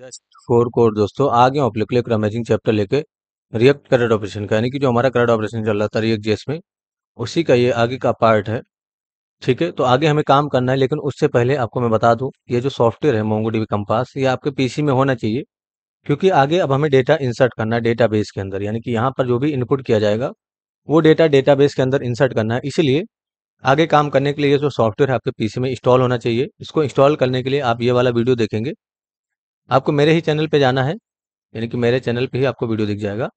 Just four core दोस्तों आ गया आप लिख के अमेजिंग चैप्टर लेके रिएक्ट करेड ऑपरेशन का यानी कि जो हमारा करेड ऑपरेशन चल रहा था रिएक्ट जेस में उसी का ये आगे का पार्ट है ठीक है तो आगे हमें काम करना है लेकिन उससे पहले आपको मैं बता दूं ये जो सॉफ्टवेयर है डीबी कम्पास ये आपके पीसी में होना चाहिए क्योंकि आगे अब हमें डेटा इंसर्ट करना है डेटा के अंदर यानी कि यहाँ पर जो भी इनपुट किया जाएगा वो डेटा डेटा के अंदर इंसर्ट करना है इसीलिए आगे काम करने के लिए जो सॉफ्टवेयर है आपके पीसी में इंस्टॉल होना चाहिए इसको इंस्टॉल करने के लिए आप ये वाला वीडियो देखेंगे आपको मेरे ही चैनल पे जाना है यानी कि मेरे चैनल पे ही आपको वीडियो दिख जाएगा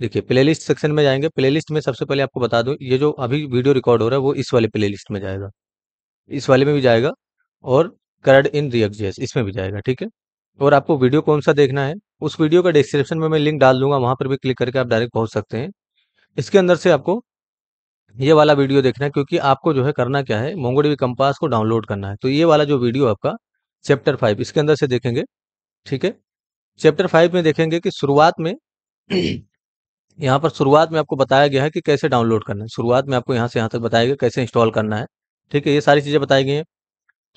देखिए प्लेलिस्ट सेक्शन में जाएंगे प्लेलिस्ट में सबसे पहले आपको बता दूं ये जो अभी वीडियो रिकॉर्ड हो रहा है वो इस वाले प्लेलिस्ट में जाएगा इस वाले में भी जाएगा और करड इन रिएक्ट इसमें भी जाएगा ठीक है और आपको वीडियो कौन सा देखना है उस वीडियो का डिस्क्रिप्शन में मैं लिंक डाल दूंगा वहां पर भी क्लिक करके आप डायरेक्ट पहुँच सकते हैं इसके अंदर से आपको ये वाला वीडियो देखना है क्योंकि आपको जो है करना क्या है मोंगोडीवी कंपास को डाउनलोड करना है तो ये वाला जो वीडियो आपका चैप्टर फाइव इसके अंदर से देखेंगे ठीक है चैप्टर फाइव में देखेंगे कि शुरुआत में यहाँ पर शुरुआत में आपको बताया गया है कि कैसे डाउनलोड करना है शुरुआत में आपको यहाँ से यहाँ तक बताया गया कैसे इंस्टॉल करना है ठीक है ये सारी चीज़ें बताई गई हैं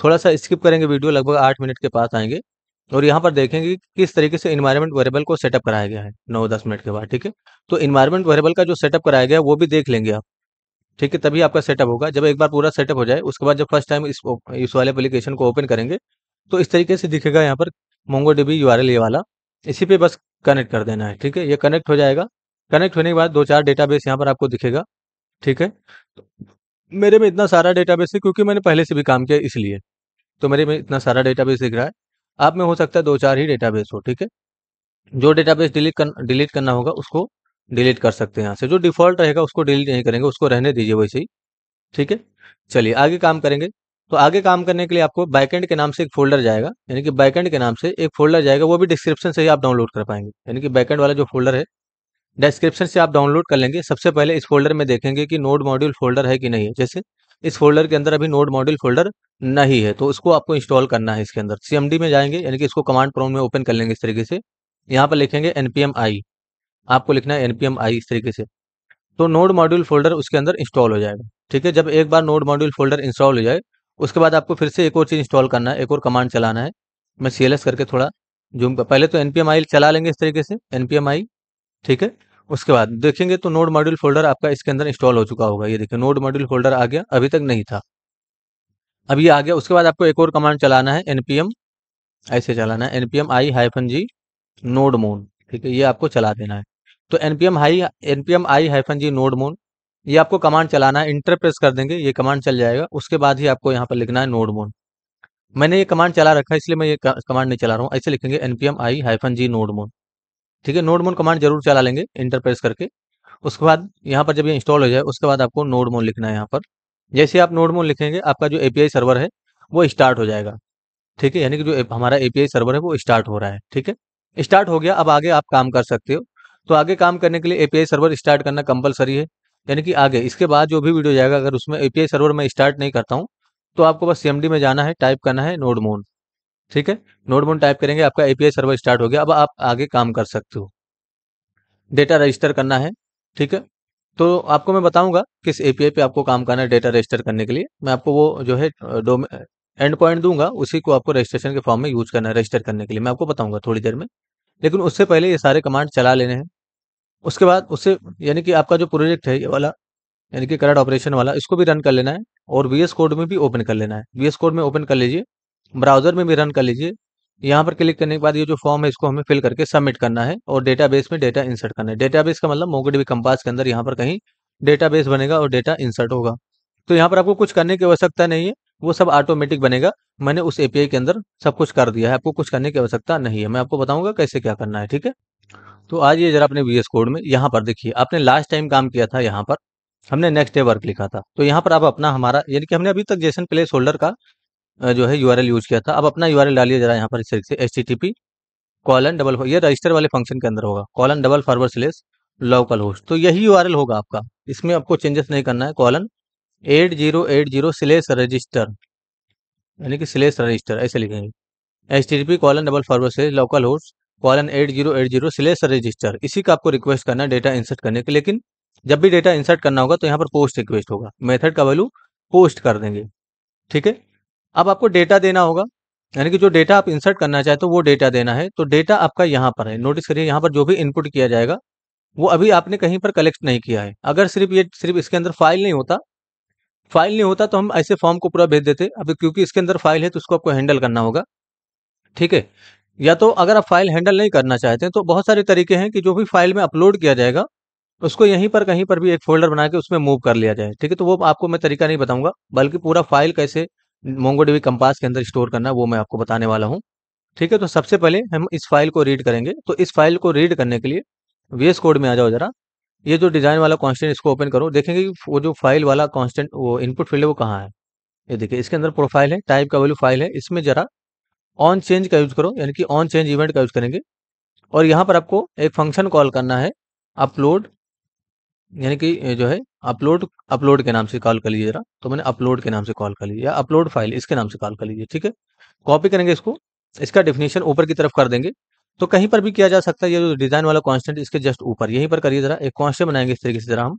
थोड़ा सा स्किप करेंगे वीडियो लगभग आठ मिनट के पास आएंगे और यहाँ पर देखेंगे कि किस तरीके से इन्वायरमेंट वेरेबल को सेटअप कराया गया है नौ दस मिनट के बाद ठीक है तो इन्वायरमेंट वेरेबल का जो सेटअप कराया गया है वो भी देख लेंगे आप ठीक है तभी आपका सेटअप होगा जब एक बार पूरा सेटअप हो जाए उसके बाद जब फर्स्ट टाइम इस इस वाले एप्लीकेशन को ओपन करेंगे तो इस तरीके से दिखेगा यहाँ पर मोंगो डीबी यू ये वाला इसी पे बस कनेक्ट कर देना है ठीक है ये कनेक्ट हो जाएगा कनेक्ट होने के बाद दो चार डेटाबेस यहाँ पर आपको दिखेगा ठीक है तो मेरे में इतना सारा डेटाबेस है क्योंकि मैंने पहले से भी काम किया इसलिए तो मेरे में इतना सारा डेटाबेस दिख रहा है आप में हो सकता है दो चार ही डेटाबेस हो ठीक है जो डेटाबेस डिलीट कर डिलीट करना होगा उसको डिलीट कर सकते हैं यहाँ से जो डिफॉल्ट रहेगा उसको डिलीट नहीं करेंगे उसको रहने दीजिए वैसे ही ठीक है चलिए आगे काम करेंगे तो आगे काम करने के लिए आपको बैकेंड के नाम से एक फोल्डर जाएगा यानी कि बैकेंड के नाम से एक फोल्डर जाएगा वो भी डिस्क्रिप्शन से ही आप डाउनलोड कर पाएंगे यानी कि बैकेंड वाला जो फोल्डर है डिस्क्रिप्शन से आप डाउनलोड कर लेंगे सबसे पहले इस फोल्डर में देखेंगे कि नोड मॉड्यूल फोल्डर है कि नहीं है जैसे इस फोल्डर के अंदर अभी नोड मॉड्यूल फोल्डर नहीं है तो उसको आपको इंस्टॉल करना है इसके अंदर सीएमडी में जाएंगे यानी कि इसको कमांड प्रोम में ओपन कर लेंगे इस तरीके से यहाँ पर लिखेंगे एनपीएम आई आपको लिखना है एनपीएम आई इस तरीके से तो नोड मॉड्यूल फोल्डर उसके अंदर इंस्टॉल हो जाएगा ठीक है जब एक बार नोड मॉड्यूल फोल्डर इंस्टॉल हो जाए उसके बाद आपको फिर से एक और चीज़ इंस्टॉल करना है एक और कमांड चलाना है मैं सी करके थोड़ा जूम कर पहले तो एनपीएम आई चला लेंगे इस तरीके से एन ठीक है उसके बाद देखेंगे तो नोड मॉड्यूल फोल्डर आपका इसके अंदर इंस्टॉल हो चुका होगा ये देखिए नोड मॉड्यूल फोल्डर आ गया अभी तक नहीं था अब ये आ गया उसके बाद आपको एक और कमांड चलाना है एनपीएम ऐसे चलाना है npm i hyphen g nodemon ठीक है ये आपको चला देना है तो npm i npm i hyphen g nodemon ये आपको कमांड चलाना है इंटर प्रेस कर देंगे ये कमांड चल जाएगा उसके बाद ही आपको यहाँ पर लिखना है नोड मोन मैंने ये कमांड चला रखा है इसलिए मैं ये कमांड नहीं चला रहा हूँ ऐसे लिखेंगे npm i hyphen g nodemon ठीक है नोड मोन कमांड जरूर चला लेंगे इंटर प्रेस करके उसके बाद यहाँ पर जब ये इंस्टॉल हो जाए उसके बाद आपको नोड मोन लिखना है यहाँ पर जैसे आप नोड मोन लिखेंगे आपका जो एपीआई सर्वर है वो स्टार्ट हो जाएगा ठीक है यानी कि जो हमारा एपीआई सर्वर है वो स्टार्ट हो रहा है ठीक है स्टार्ट हो गया अब आगे आप काम कर सकते हो तो आगे काम करने के लिए एपीआई सर्वर स्टार्ट करना कंपलसरी है यानी कि आगे इसके बाद जो भी वीडियो जाएगा अगर उसमें एपीआई सर्वर में स्टार्ट नहीं करता हूँ तो आपको बस सीएमडी में जाना है टाइप करना है नोड मोन ठीक है नोड मोन टाइप करेंगे आपका एपीआई सर्वर स्टार्ट हो गया अब आप आगे काम कर सकते हो डेटा रजिस्टर करना है ठीक है तो आपको मैं बताऊंगा किस एपीआई पे आपको काम करना है डेटा रजिस्टर करने के लिए मैं आपको वो जो है एंड पॉइंट दूंगा उसी को आपको रजिस्ट्रेशन के फॉर्म में यूज करना है रजिस्टर करने के लिए मैं आपको बताऊंगा थोड़ी देर में लेकिन उससे पहले ये सारे कमांड चला लेने हैं उसके बाद उससे यानी कि आपका जो प्रोजेक्ट है ये वाला यानी कि करंट ऑपरेशन वाला इसको भी रन कर लेना है और वी कोड में भी ओपन कर लेना है वी कोड में ओपन कर लीजिए ब्राउजर में भी रन कर लीजिए यहाँ पर क्लिक करने के बाद ये जो फॉर्म है इसको हमें फिल करके सबमिट करना है और डेटाबेस में डेटा इंसर्ट करना है डेटाबेस का मतलब मोगडीबी कंपास के अंदर यहाँ पर कहीं डेटाबेस बनेगा और डेटा इंसर्ट होगा तो यहाँ पर आपको कुछ करने की आवश्यकता नहीं है वो सब ऑटोमेटिक बनेगा मैंने उस एपीआई के अंदर सब कुछ कर दिया है आपको कुछ करने की आवश्यकता नहीं है मैं आपको बताऊंगा कैसे क्या करना है ठीक है तो आ ये जरा अपने वीएस कोड में यहाँ पर देखिए आपने लास्ट टाइम काम किया था यहाँ पर हमने नेक्स्ट डे वर्क लिखा था तो यहाँ पर आप अपना हमारा यानी कि हमने अभी तक जैसन प्लेस होल्डर का जो है यू यूज़ किया था अब अपना यू डालिए जरा यहाँ पर इस तरीके से एच कॉलन डबल ये रजिस्टर वाले फंक्शन के अंदर होगा colon double forward slash local host तो यही यू होगा आपका इसमें आपको चेंजेस नहीं करना है colon eight zero eight zero slash register यानी कि स्लेस रजिस्टर ऐसे लिखेंगे h t t p colon double forward slash local host colon eight zero eight zero slash register इसी का आपको रिक्वेस्ट करना है डेटा इंसर्ट करने के लेकिन जब भी डेटा इंसर्ट करना होगा तो यहाँ पर पोस्ट रिक्वेस्ट होगा मेथड का वैल्यू पोस्ट कर देंगे ठीक है अब आपको डेटा देना होगा यानी कि जो डेटा आप इंसर्ट करना चाहते हो तो वो डेटा देना है तो डेटा आपका यहाँ पर है नोटिस करिए यहाँ पर जो भी इनपुट किया जाएगा वो अभी आपने कहीं पर कलेक्ट नहीं किया है अगर सिर्फ ये सिर्फ इसके अंदर फाइल नहीं होता फाइल नहीं होता तो हम ऐसे फॉर्म को पूरा भेज देते अभी क्योंकि इसके अंदर फाइल है तो उसको आपको हैंडल करना होगा ठीक है या तो अगर आप फाइल हैंडल नहीं करना चाहते हैं तो बहुत सारे तरीके हैं कि जो भी फाइल में अपलोड किया जाएगा उसको यहीं पर कहीं पर भी एक फोल्डर बना के उसमें मूव कर लिया जाए ठीक है तो वो आपको मैं तरीका नहीं बताऊंगा बल्कि पूरा फाइल कैसे मोंगोडीवी कंपास के अंदर स्टोर करना वो मैं आपको बताने वाला हूँ ठीक है तो सबसे पहले हम इस फाइल को रीड करेंगे तो इस फाइल को रीड करने के लिए वेस कोड में आ जाओ जरा ये जो डिज़ाइन वाला कॉन्स्टेंट इसको ओपन करो देखेंगे कि वो जो फाइल वाला कॉन्स्टेंट वो इनपुट फील्ड है वो कहाँ है ये देखिए इसके अंदर प्रोफाइल है टाइप का वैल्यू फाइल है इसमें जरा ऑन चेंज का यूज करो यानी कि ऑन चेंज इवेंट का यूज करेंगे और यहाँ पर आपको एक फंक्शन कॉल करना है अपलोड यानी कि जो है अपलोड अपलोड के नाम से कॉल कर लीजिए जरा तो मैंने अपलोड के नाम से कॉल कर लीजिए या अपलोड फाइल इसके नाम से कॉल कर लीजिए ठीक है कॉपी करेंगे इसको इसका डेफिनेशन ऊपर की तरफ कर देंगे तो कहीं पर भी किया जा सकता है ये जो डिजाइन वाला कॉन्स्टेंट इसके जस्ट ऊपर यहीं पर करिए जरा एक कॉन्स्टेंट बनाएंगे इस तरीके से जरा हम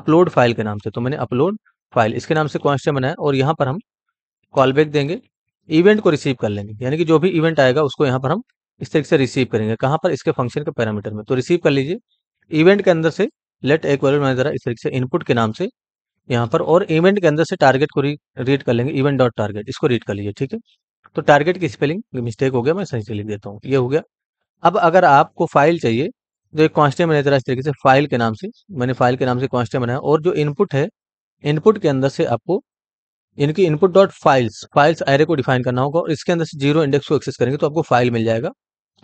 अपलोड फाइल के नाम से तो मैंने अपलोड फाइल इसके नाम से कॉन्स्टेंट बनाया और यहाँ पर हम कॉल बैक देंगे इवेंट को रिसीव कर लेंगे यानी कि जो भी इवेंट आएगा उसको यहाँ पर हम इस तरीके से रिसीव करेंगे कहाँ पर इसके फंक्शन के पैरामीटर में तो रिसीव कर लीजिए इवेंट के अंदर से लेट एक वैल्यू मैंने जरा इस तरीके से इनपुट के नाम से यहाँ पर और इवेंट के अंदर से टारगेट को रीड कर लेंगे इवेंट डॉट टारगेट इसको रीड कर लीजिए ठीक है तो टारगेट की स्पेलिंग मिस्टेक हो गया मैं सही से लिख देता हूँ ये हो गया अब अगर आपको फाइल चाहिए जो एक कॉन्स्टेंट मैंने जरा इस तरीके से फाइल के नाम से मैंने फाइल के नाम से कॉन्स्टेंट बनाया और जो इनपुट है इनपुट के अंदर से आपको इनकी input dot files files array को डिफाइन करना होगा और इसके अंदर से जीरो इंडेक्स को एक्सेस करेंगे तो आपको फाइल मिल जाएगा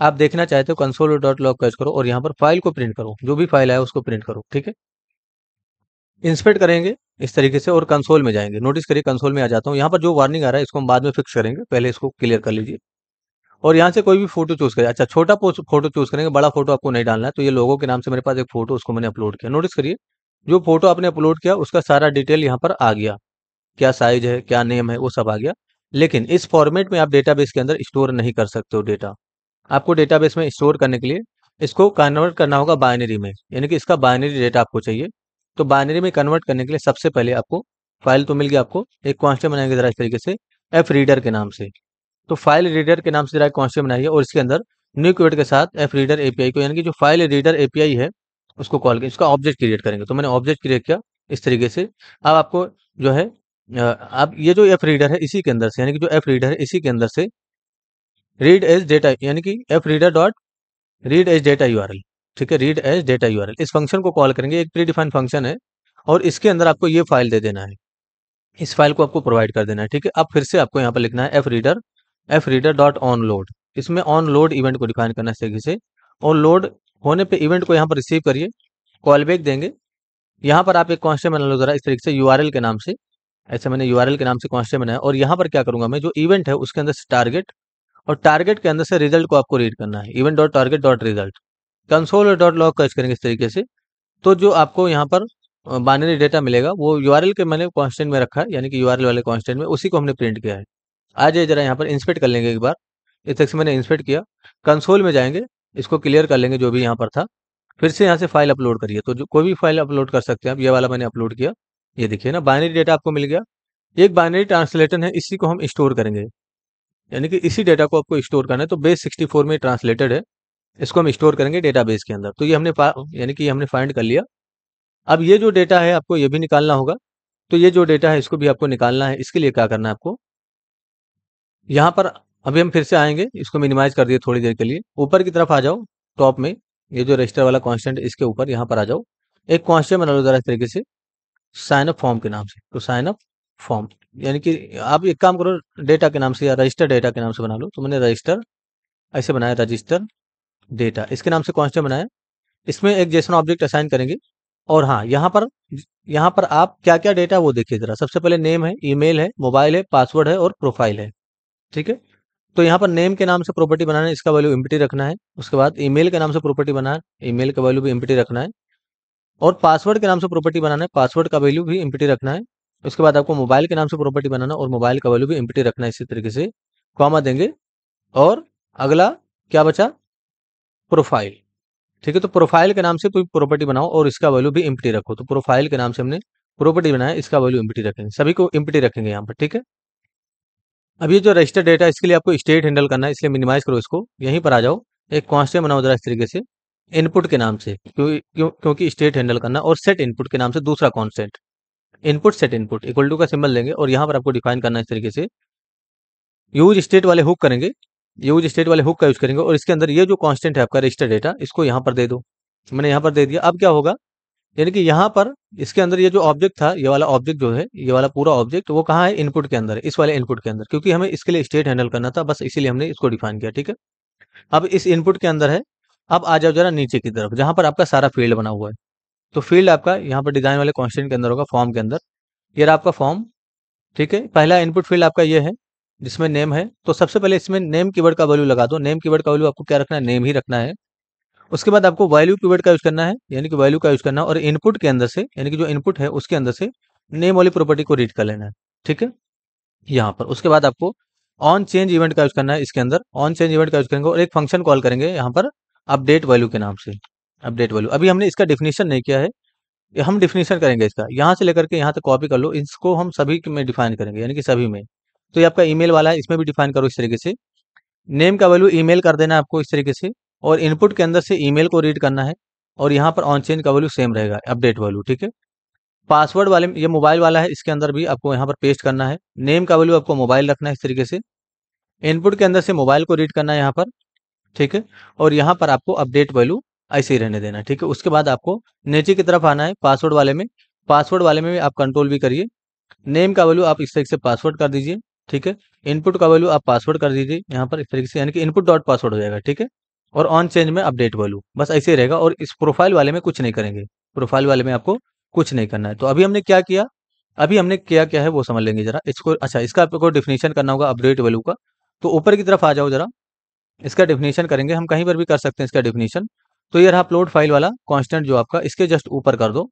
आप देखना चाहते हो कंसोल डॉट लॉग कैच करो और यहाँ पर फाइल को प्रिंट करो जो भी फाइल आया उसको प्रिंट करो ठीक है इंस्पेक्ट करेंगे इस तरीके से और कंसोल में जाएंगे नोटिस करिए कंसोल में आ जाता हूँ यहाँ पर जो वार्निंग आ रहा है इसको हम बाद में फिक्स करेंगे पहले इसको क्लियर कर लीजिए और यहाँ से कोई भी फोटो चूज करें अच्छा छोटा फोटो चूज करेंगे बड़ा फोटो आपको नहीं डालना है तो ये लोगों के नाम से मेरे पास एक फोटो उसको मैंने अपलोड किया नोटिस करिए जो फोटो आपने अपलोड किया उसका सारा डिटेल यहाँ पर आ गया क्या साइज है क्या नेम है वो सब आ गया लेकिन इस फॉर्मेट में आप डेटाबेस के अंदर स्टोर नहीं कर सकते हो डेटा आपको डेटाबेस में स्टोर करने के लिए इसको कन्वर्ट करना होगा बाइनरी में यानी कि इसका बाइनरी डेटा आपको चाहिए तो बाइनरी में कन्वर्ट करने के लिए सबसे पहले आपको फाइल तो मिल गया आपको एक क्वांस्टे बनाएंगे जरा इस तरीके से एफ रीडर के नाम से तो फाइल रीडर के नाम से जरा क्वांस्टे बनाइए और इसके अंदर न्यू क्यूट के साथ एफ रीडर एपीआई को यानी कि जो फाइल रीडर एपीआई है उसको कॉल करें इसका ऑब्जेक्ट क्रिएट करेंगे तो मैंने ऑब्जेक्ट क्रिएट किया इस तरीके से अब आपको जो है अब आप ये जो एफ रीडर है इसी के अंदर से यानी कि जो एफ रीडर है इसी के अंदर से रीड एज डेटा यानी कि f reader dot read as data u ठीक है रीड एज डेटा यू इस फंक्शन को कॉल करेंगे एक प्री डिफाइंड फंक्शन है और इसके अंदर आपको ये फाइल दे देना है इस फाइल को आपको प्रोवाइड कर देना है ठीक है अब फिर से आपको यहाँ पर लिखना है f reader f reader dot on load इसमें ऑन लोड इवेंट को डिफाइन करना है से और लोड होने पे इवेंट को यहाँ पर रिसीव करिए कॉल बैक देंगे यहाँ पर आप एक कॉन्स्टेबल जरा इस तरीके से यू के नाम से ऐसे मैंने यू के नाम से कॉन्स्टेंट बनाया और यहाँ पर क्या करूंगा मैं जो इवेंट है उसके अंदर से टारगेट और टारगेट के अंदर से रिजल्ट को आपको रीड करना है event dot target dot result console dot log search करेंगे इस तरीके से तो जो आपको यहाँ पर बाइनरी डेटा मिलेगा वो यू के मैंने कॉन्स्टेंट में रखा है यानी कि यू वाले कॉन्स्टेंट में उसी को हमने प्रिंट किया है आ जाए जरा यहाँ पर इंस्पेक्ट कर लेंगे एक बार इस तक से मैंने इंस्पेक्ट किया कंसोल में जाएंगे इसको क्लियर कर लेंगे जो भी यहाँ पर था फिर से यहाँ से फाइल अपलोड करिए तो जो कोई भी फाइल अपलोड कर सकते हैं अब ये वाला मैंने अपलोड किया ये देखिए ना बाइनरी डेटा आपको मिल गया एक बाइनरी ट्रांसलेटर है इसी को हम स्टोर करेंगे यानी कि इसी डेटा को आपको स्टोर करना है तो बेस 64 में ट्रांसलेटेड है इसको हम स्टोर करेंगे डेटाबेस के अंदर तो ये हमने यानी कि हमने फाइंड कर लिया अब ये जो डेटा है आपको ये भी निकालना होगा तो ये जो डेटा है इसको भी आपको निकालना है इसके लिए क्या करना है आपको यहाँ पर अभी हम फिर से आएंगे इसको मिनिमाइज कर दिए थोड़ी देर के लिए ऊपर की तरफ आ जाओ टॉप में ये जो रजिस्टर वाला कॉन्स्टेंट इसके ऊपर यहाँ पर आ जाओ एक कॉन्स्टेंट बना लो जरा इस तरीके से साइन अप फॉर्म के नाम से तो साइन अप फॉर्म यानी कि आप एक काम करो डेटा के नाम से या रजिस्टर डेटा के नाम से बना लो तो मैंने रजिस्टर ऐसे बनाया रजिस्टर डेटा इसके नाम से कॉन्स्टेंट बनाया इसमें एक जैसा ऑब्जेक्ट असाइन करेंगे और हाँ यहाँ पर यहाँ पर आप क्या क्या डेटा वो देखिए जरा सबसे पहले नेम है ईमेल है मोबाइल है पासवर्ड है और प्रोफाइल है ठीक है तो यहाँ पर नेम के नाम से प्रॉपर्टी बनाना है इसका वैल्यू एम्प्टी रखना है उसके बाद ईमेल के नाम से प्रॉपर्टी बनाना है ईमेल का वैल्यू भी एम्प्टी रखना है और पासवर्ड के नाम से प्रॉपर्टी बनाना है पासवर्ड का वैल्यू भी एमपीटी रखना है उसके बाद आपको मोबाइल के नाम से प्रॉपर्टी बनाना और मोबाइल का वैल्यू भी एमपीटी रखना है इसी तरीके से कॉमा देंगे और अगला क्या बचा प्रोफाइल ठीक है तो प्रोफाइल के नाम से कोई प्रॉपर्टी बनाओ और इसका वैल्यू भी एमपीटी रखो तो प्रोफाइल के नाम से हमने प्रॉपर्टी बनाया इसका वैल्यू एमपीटी रखेंगे सभी को एमपीटी रखेंगे यहाँ पर ठीक है अब ये जो रजिस्टर डेटा है इसके लिए आपको स्टेट हैंडल करना है इसलिए मिनिमाइज करो इसको यहीं पर आ जाओ एक कॉन्स्टेंट बनाओ जरा इस तरीके से इनपुट के नाम से क्यों, क्यों, क्योंकि स्टेट हैंडल करना और सेट इनपुट के नाम से दूसरा constant input set input equal to का सिंबल लेंगे और यहाँ पर आपको डिफाइन करना इस तरीके से यूज स्टेट वाले हुक करेंगे यूज स्टेट वाले हुक का यूज करेंगे और इसके अंदर ये जो कॉन्स्टेंट है आपका रजिस्टर डेटा इसको यहाँ पर दे दो मैंने यहाँ पर दे दिया अब क्या होगा यानी कि यहाँ पर इसके अंदर ये जो ऑब्जेक्ट था ये वाला ऑब्जेक्ट जो है ये वाला पूरा ऑब्जेक्ट वो कहाँ है इनपुट के अंदर इस वाले इनपुट के अंदर क्योंकि हमें इसके लिए स्टेट हैंडल करना था बस इसीलिए हमने इसको डिफाइन किया ठीक है अब इस इनपुट के अंदर है अब आ जाओ जरा नीचे की तरफ जहां पर आपका सारा फील्ड बना हुआ है तो फील्ड आपका यहाँ पर डिजाइन वाले कॉन्स्टेंट के अंदर होगा फॉर्म के अंदर ये आपका फॉर्म ठीक है पहला इनपुट फील्ड आपका ये है जिसमें नेम है तो सबसे पहले इसमें नेम कीवर्ड का वैल्यू लगा दो नेम कीवर्ड का वैल्यू आपको क्या रखना है नेम ही रखना है उसके बाद आपको वैल्यू कीवर्ड का यूज करना है यानी कि वैल्यू का यूज करना है और इनपुट के अंदर से यानी कि जो इनपुट है उसके अंदर से नेम वाली प्रॉपर्टी को रीड कर लेना है ठीक है यहाँ पर उसके बाद आपको ऑन चेंज इवेंट का यूज करना है इसके अंदर ऑन चेंज इवेंट का यूज करेंगे और एक फंक्शन कॉल करेंगे यहाँ पर अपडेट वैल्यू के नाम से अपडेट वैल्यू अभी हमने इसका डिफिनीशन नहीं किया है हम डिफिनीशन करेंगे इसका यहाँ से लेकर के यहाँ तक कॉपी कर लो इसको हम सभी में डिफाइन करेंगे यानी कि सभी में तो ये आपका ईमेल वाला है इसमें भी डिफाइन करो इस तरीके से नेम का वैल्यू ईमेल कर देना आपको इस तरीके से और इनपुट के अंदर से ईमेल को रीड करना है और यहाँ पर ऑन चेन का वैल्यू सेम रहेगा अपडेट वैल्यू ठीक है पासवर्ड वाले ये मोबाइल वाला है इसके अंदर भी आपको यहाँ पर पेस्ट करना है नेम का वैल्यू आपको मोबाइल रखना है इस तरीके से इनपुट के अंदर से मोबाइल को रीड करना है यहाँ पर ठीक है और यहाँ पर आपको अपडेट वैल्यू ऐसे ही रहने देना ठीक है उसके बाद आपको नीचे की तरफ आना है पासवर्ड वाले में पासवर्ड वाले में भी आप कंट्रोल भी करिए नेम का वैल्यू आप इस तरीके से पासवर्ड कर दीजिए ठीक है इनपुट का वैल्यू आप पासवर्ड कर दीजिए यहाँ पर इस तरीके से यानी कि इनपुट डॉट पासवर्ड हो जाएगा ठीक है और ऑन चेंज में अपडेट वैल्यू बस ऐसे ही रहेगा और इस प्रोफाइल वाले में कुछ नहीं करेंगे प्रोफाइल वाले में आपको कुछ नहीं करना है तो अभी हमने क्या किया अभी हमने क्या क्या है वो समझ लेंगे जरा इसको अच्छा इसका आपको डिफिनेशन करना होगा अपडेट वैल्यू का तो ऊपर की तरफ आ जाओ जरा इसका डिफिनेशन करेंगे हम कहीं पर भी कर सकते हैं इसका डिफिनेशन तो ये रहा अपलोड फाइल वाला कांस्टेंट जो आपका इसके जस्ट ऊपर कर दो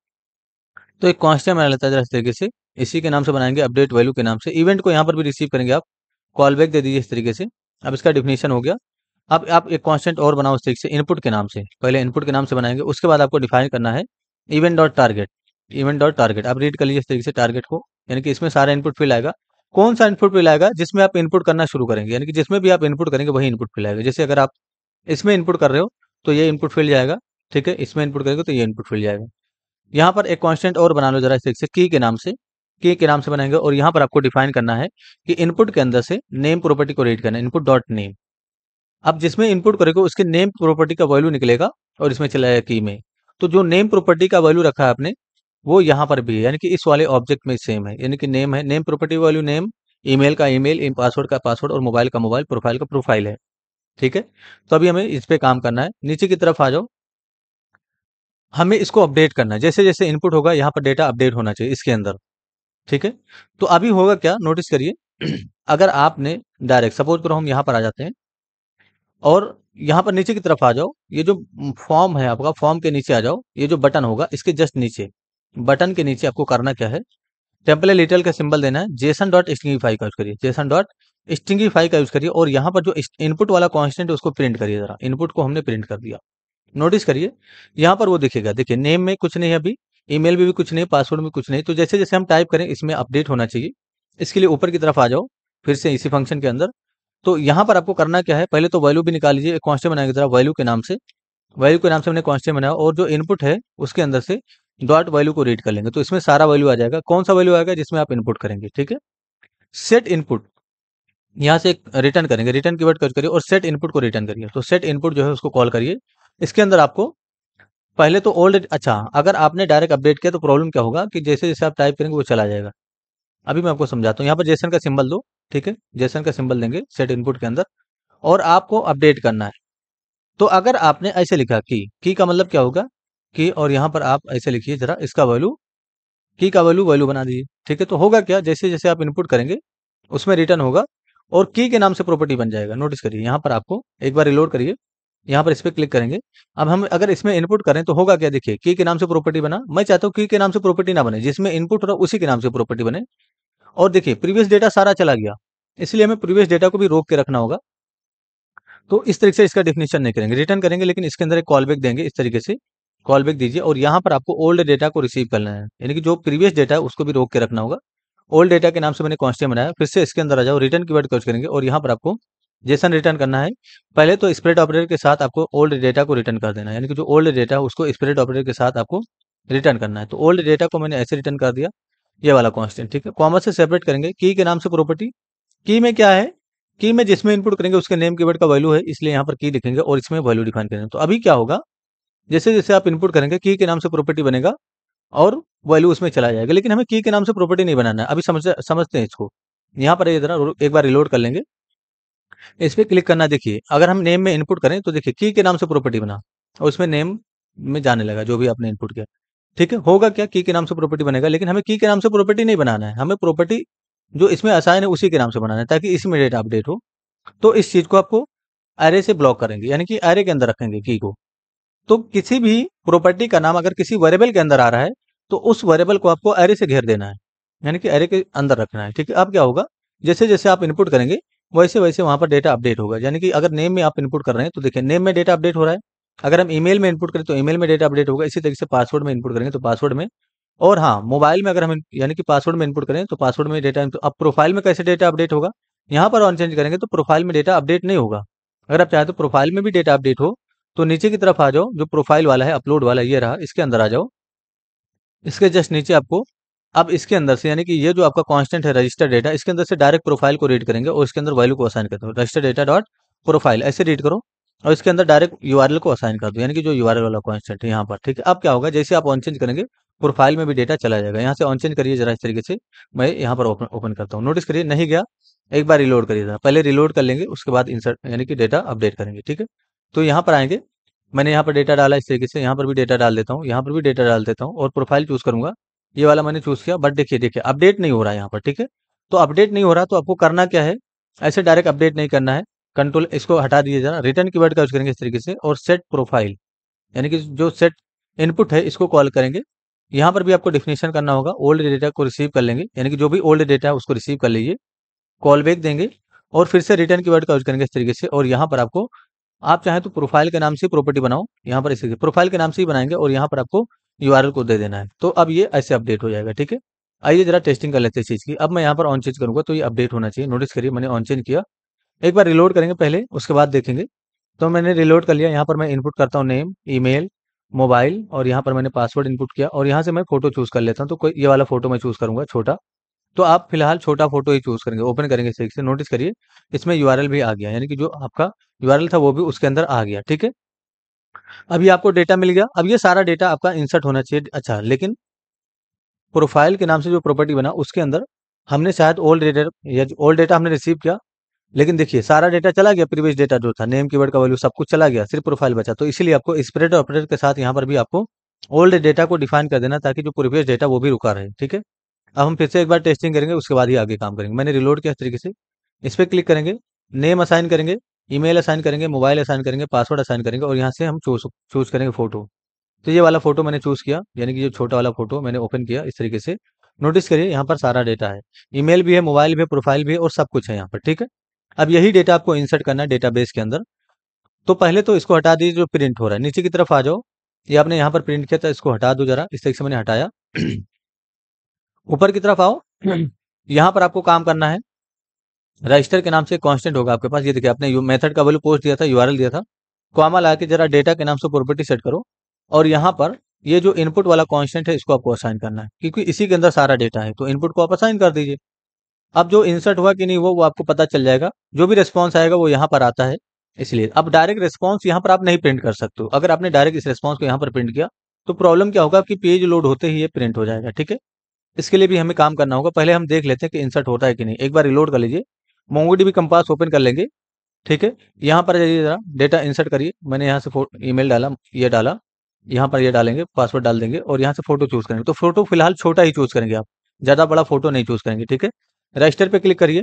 तो एक कांस्टेंट बना लेता है जरा इस तरीके से इसी के नाम से बनाएंगे अपडेट वैल्यू के नाम से इवेंट को यहाँ पर भी रिसीव करेंगे आप कॉल बैक दे दीजिए इस तरीके से अब इसका डिफिनेशन हो गया अब आप एक कॉन्स्टेंट और बनाओ उस तरीके से इनपुट के नाम से पहले इनपुट के नाम से बनाएंगे उसके बाद आपको डिफाइन करना है event dot target event dot target आप रीड कर लीजिए इस तरीके से टारगेट को यानी कि इसमें सारा इनपुट फिल आएगा कौन सा इनपुट पिलाएगा जिसमें आप इनपुट करना शुरू करेंगे यानी कि जिसमें भी आप इनपुट करेंगे वही इनपुट पिलाएगा जैसे अगर आप इसमें इनपुट कर रहे हो तो ये इनपुट फिल जाएगा ठीक है इसमें इनपुट करेंगे तो ये इनपुट फिल जाएगा यहाँ पर एक कॉन्स्टेंट और बना लो जरा इसे से की के नाम से की के नाम से बनाएंगे और यहाँ पर आपको डिफाइन करना है कि इनपुट के अंदर से नेम प्रॉपर्टी को रीड करना है इनपुट डॉट नेम अब जिसमें इनपुट करेगा उसके नेम प्रॉपर्टी का वैल्यू निकलेगा और इसमें चलाएगा की में तो जो नेम प्रॉपर्टी का वैल्यू रखा है आपने वो यहाँ पर भी है यानी कि इस वाले ऑब्जेक्ट में सेम है यानी कि नेम है name property value name email का ईमेल पासवर्ड e- का पासवर्ड और मोबाइल का मोबाइल प्रोफाइल का प्रोफाइल है ठीक है तो अभी हमें इस पर काम करना है नीचे की तरफ आ जाओ हमें इसको अपडेट करना है जैसे जैसे इनपुट होगा यहाँ पर डेटा अपडेट होना चाहिए इसके अंदर ठीक है तो अभी होगा क्या नोटिस करिए अगर आपने डायरेक्ट सपोज करो हम यहाँ पर आ जाते हैं और यहाँ पर नीचे की तरफ आ जाओ ये जो फॉर्म है आपका फॉर्म के नीचे आ जाओ ये जो बटन होगा इसके जस्ट नीचे बटन के नीचे आपको करना क्या है टेम्पले लिटल का सिंबल देना है जेसन डॉट स्टिंग का यूज करिए जेसन डॉट स्टिंग का यूज करिए और यहाँ पर जो इनपुट वाला कॉन्स्टेंट है उसको प्रिंट करिए जरा इनपुट को हमने प्रिंट कर दिया नोटिस करिए यहाँ पर वो दिखेगा देखिए नेम में कुछ नहीं है अभी ईमेल में भी कुछ नहीं पासवर्ड में कुछ नहीं तो जैसे जैसे हम टाइप करें इसमें अपडेट होना चाहिए इसके लिए ऊपर की तरफ आ जाओ फिर से इसी फंक्शन के अंदर तो यहाँ पर आपको करना क्या है पहले तो वैल्यू भी निकाल लीजिए कॉन्स्टेंट बनाएंगे जरा वैल्यू के नाम से वैल्यू के नाम से हमने कॉन्स्टेंट बनाया और जो इनपुट है उसके अंदर से डॉट वैल्यू को रीड कर लेंगे तो इसमें सारा वैल्यू आ जाएगा कौन सा वैल्यू आएगा जिसमें आप इनपुट करेंगे ठीक है सेट इनपुट यहाँ से रिटर्न करेंगे रिटर्न की वर्ड करिए और सेट इनपुट को रिटर्न करिए तो सेट इनपुट जो है उसको कॉल करिए इसके अंदर आपको पहले तो ओल्ड अच्छा अगर आपने डायरेक्ट अपडेट किया तो प्रॉब्लम क्या होगा कि जैसे जैसे आप टाइप करेंगे वो चला जाएगा अभी मैं आपको समझाता हूँ यहाँ पर जेसन का सिंबल दो ठीक है जेसन का सिंबल देंगे सेट इनपुट के अंदर और आपको अपडेट करना है तो अगर आपने ऐसे लिखा की की का मतलब क्या होगा की और यहाँ पर आप ऐसे लिखिए जरा इसका वैल्यू की का वैल्यू वैल्यू बना दीजिए ठीक है तो होगा क्या जैसे जैसे आप इनपुट करेंगे उसमें रिटर्न होगा और की के नाम से प्रॉपर्टी बन जाएगा नोटिस करिए यहाँ पर आपको एक बार रिलोड करिए यहाँ पर इस पर क्लिक करेंगे अब हम अगर इसमें इनपुट करें तो होगा क्या देखिए की के नाम से प्रॉपर्टी बना मैं चाहता हूँ की के नाम से प्रॉपर्टी ना बने जिसमें इनपुट हो रहा उसी के नाम से प्रॉपर्टी बने और देखिए प्रीवियस डेटा सारा चला गया इसलिए हमें प्रीवियस डेटा को भी रोक के रखना होगा तो इस तरीके से इसका डिफिनेशन नहीं करेंगे रिटर्न करेंगे लेकिन इसके अंदर एक कॉल बैक देंगे इस तरीके से कॉल बैक दीजिए और यहाँ पर आपको ओल्ड डेटा को रिसीव करना है यानी कि जो प्रीवियस डेटा है उसको भी रोक के रखना होगा ओल्ड डेटा के नाम से मैंने कॉन्स्टेंट बनाया फिर से इसके अंदर आ जाओ रिटर्न की वर्ड कर्ज करेंगे और यहाँ पर आपको जैसा रिटर्न करना है पहले तो स्प्रेड ऑपरेटर के साथ आपको ओल्ड डेटा को रिटर्न कर देना है यानी कि जो ओल्ड डेटा है उसको स्प्रेड ऑपरेटर के साथ आपको रिटर्न करना है तो ओल्ड डेटा को मैंने ऐसे रिटर्न कर दिया ये वाला कॉन्स्टेंट ठीक है कॉमर्स से सेपरेट करेंगे की के नाम से प्रॉपर्टी की में क्या है की में जिसमें इनपुट करेंगे उसके नेम वर्ड का वैल्यू है इसलिए यहाँ पर की लिखेंगे और इसमें वैल्यू डिफाइन करेंगे तो अभी क्या होगा जैसे जैसे आप इनपुट करेंगे की के नाम से प्रॉपर्टी बनेगा और वैल्यू उसमें चला जाएगा लेकिन हमें की के नाम से प्रॉपर्टी नहीं बनाना है अभी समझ समझते हैं इसको यहाँ पर इधर एक बार रिलोड कर लेंगे इस पर क्लिक करना देखिए अगर हम नेम में इनपुट करें तो देखिए की के नाम से प्रॉपर्टी बना और उसमें नेम में जाने लगा जो भी आपने इनपुट किया ठीक है होगा क्या की के नाम से प्रॉपर्टी बनेगा लेकिन हमें की के नाम से प्रॉपर्टी नहीं बनाना है हमें प्रॉपर्टी जो इसमें असाइन है उसी के नाम से बनाना है ताकि इसी में डेटा अपडेट हो तो इस चीज़ को आपको एरे से ब्लॉक करेंगे यानी कि एरे के अंदर रखेंगे की को तो किसी भी प्रॉपर्टी का नाम अगर किसी वेरिएबल के अंदर आ रहा है तो उस वेरिएबल को आपको एरे से घेर देना है यानी कि एरे के अंदर रखना है ठीक है अब क्या होगा जैसे जैसे आप इनपुट करेंगे वैसे वैसे वहां पर डेटा अपडेट होगा यानी कि अगर नेम में आप इनपुट कर रहे हैं तो देखिए नेम में डेटा अपडेट हो रहा है अगर हम ईमेल में इनपुट करें तो ईमेल में डेटा अपडेट होगा इसी तरीके से पासवर्ड में इनपुट करेंगे तो पासवर्ड में और हाँ मोबाइल में अगर हम यानी कि पासवर्ड में इनपुट करें तो पासवर्ड में डेटा तो अब प्रोफाइल में कैसे डेटा अपडेट होगा यहाँ पर ऑन चेंज करेंगे तो प्रोफाइल में डेटा अपडेट नहीं होगा अगर आप चाहें तो प्रोफाइल में भी डेटा अपडेट हो तो नीचे की तरफ आ जाओ जो प्रोफाइल वाला है अपलोड वाला ये रहा इसके अंदर आ जाओ इसके जस्ट नीचे आपको अब इसके अंदर से यानी कि ये जो आपका कांस्टेंट है रजिस्टर डेटा इसके अंदर से डायरेक्ट प्रोफाइल को रीड करेंगे और इसके अंदर वैल्यू को असाइन कर दो रजिस्टर डेटा डॉट प्रोफाइल ऐसे रीड करो और इसके अंदर डायरेक्ट यू को असाइन कर दो यानी कि जो यू वाला कॉन्स्टेंट है यहाँ पर ठीक है अब क्या होगा जैसे आप ऑन चेंज करेंगे प्रोफाइल में भी डेटा चला जाएगा यहाँ से ऑन चेंज करिए जरा इस तरीके से मैं यहाँ पर ओपन करता हूँ नोटिस करिए नहीं गया एक बार रिलोड करिए पहले रिलोड कर लेंगे उसके बाद इंसर्ट यानी कि डेटा अपडेट करेंगे ठीक है तो यहाँ पर आएंगे मैंने यहाँ पर डेटा डाला इस तरीके से यहाँ पर भी डेटा डाल देता हूँ यहाँ पर भी डेटा डाल देता हूँ और प्रोफाइल चूज करूंगा ये वाला मैंने चूज किया बट देखिए देखिए अपडेट नहीं हो रहा है यहाँ पर ठीक है तो अपडेट नहीं हो रहा तो आपको करना क्या है ऐसे डायरेक्ट अपडेट नहीं करना है कंट्रोल इसको हटा दिया जरा रिटर्न की वर्ड का यूज करेंगे इस तरीके से और सेट प्रोफाइल यानी कि जो सेट इनपुट है इसको कॉल करेंगे यहाँ पर भी आपको डिफिनेशन करना होगा ओल्ड डेटा को रिसीव कर लेंगे यानी कि जो भी ओल्ड डेटा है उसको रिसीव कर लीजिए कॉल बैक देंगे और फिर से रिटर्न की वर्ड का यूज करेंगे इस तरीके से और यहाँ पर आपको आप चाहें तो प्रोफाइल के नाम से प्रॉपर्टी बनाओ यहाँ पर इसी प्रोफाइल के नाम से ही बनाएंगे और यहाँ पर आपको यू को दे देना है तो अब ये ऐसे अपडेट हो जाएगा ठीक है आइए जरा टेस्टिंग कर लेते हैं चीज़ की अब मैं यहाँ पर ऑन चेंज करूँगा तो ये अपडेट होना चाहिए नोटिस करिए मैंने ऑन चेंज किया एक बार रिलोड करेंगे पहले उसके बाद देखेंगे तो मैंने रिलोड कर लिया यहाँ पर मैं इनपुट करता हूँ नेम ईमेल मोबाइल और यहाँ पर मैंने पासवर्ड इनपुट किया और यहाँ से मैं फोटो चूज़ कर लेता हूँ तो कोई ये वाला फोटो मैं चूज़ करूंगा छोटा तो आप फिलहाल छोटा फोटो ही चूज़ करेंगे ओपन करेंगे सही से नोटिस करिए इसमें यू भी आ गया यानी कि जो आपका यूआरएल था वो भी उसके अंदर आ गया ठीक है अभी आपको डेटा मिल गया अब ये सारा डेटा आपका इंसर्ट होना चाहिए अच्छा लेकिन प्रोफाइल के नाम से जो प्रॉपर्टी बना उसके अंदर हमने शायद ओल्ड डेटा या ओल्ड डेटा हमने रिसीव किया लेकिन देखिए सारा डेटा चला गया प्रीवियस डेटा जो था नेम कीवर्ड का वैल्यू सब कुछ चला गया सिर्फ प्रोफाइल बचा तो इसलिए आपको स्प्रेड ऑपरेटर के साथ यहाँ पर भी आपको ओल्ड डेटा को डिफाइन कर देना ताकि जो प्रीवियस डेटा वो भी रुका रहे ठीक है अब हम फिर से एक बार टेस्टिंग करेंगे उसके बाद ही आगे काम करेंगे मैंने रिलोड किया इस तरीके से इस पर क्लिक करेंगे नेम असाइन करेंगे ईमेल असाइन करेंगे मोबाइल असाइन करेंगे पासवर्ड असाइन करेंगे और यहाँ से हम चूज चूज करेंगे फोटो तो ये वाला फोटो मैंने चूज किया यानी कि जो छोटा वाला फोटो मैंने ओपन किया इस तरीके से नोटिस करिए यहाँ पर सारा डेटा है ईमेल भी है मोबाइल भी है प्रोफाइल भी है और सब कुछ है यहाँ पर ठीक है अब यही डेटा आपको इंसर्ट करना है डेटा के अंदर तो पहले तो इसको हटा दीजिए जो प्रिंट हो रहा है नीचे की तरफ आ जाओ ये आपने यहाँ पर प्रिंट किया था इसको हटा दो जरा इस तरीके से मैंने हटाया ऊपर की तरफ आओ यहाँ पर आपको काम करना है रजिस्टर के नाम से कॉन्स्टेंट होगा आपके पास ये देखिए आपने मेथड का वैल्यू पोस्ट दिया था यूआरएल दिया था कॉमा ला के जरा डेटा के नाम से प्रॉपर्टी सेट करो और यहाँ पर ये जो इनपुट वाला कॉन्स्टेंट है इसको आपको असाइन करना है क्योंकि इसी के अंदर सारा डेटा है तो इनपुट को आप असाइन कर दीजिए अब जो इंसर्ट हुआ कि नहीं हुआ वो आपको पता चल जाएगा जो भी रिस्पॉन्स आएगा वो यहाँ पर आता है इसलिए अब डायरेक्ट रिस्पॉन्स यहाँ पर आप नहीं प्रिंट कर सकते हो अगर आपने डायरेक्ट इस रिस्पॉन्स को यहाँ पर प्रिंट किया तो प्रॉब्लम क्या होगा आपकी पेज लोड होते ही ये प्रिंट हो जाएगा ठीक है इसके लिए भी हमें काम करना होगा पहले हम देख लेते हैं कि इंसर्ट होता है कि नहीं एक बार रिलोड कर लीजिए मोंगोडीबी कंपास ओपन कर लेंगे ठीक है यहाँ पर जाइए जरा डेटा इंसर्ट करिए मैंने यहाँ से ईमेल डाला ये डाला यहाँ पर ये डालेंगे पासवर्ड डाल देंगे और यहाँ से फोटो चूज करेंगे तो फोटो फिलहाल छोटा ही चूज करेंगे आप ज़्यादा बड़ा फोटो नहीं चूज करेंगे ठीक है रजिस्टर पे क्लिक करिए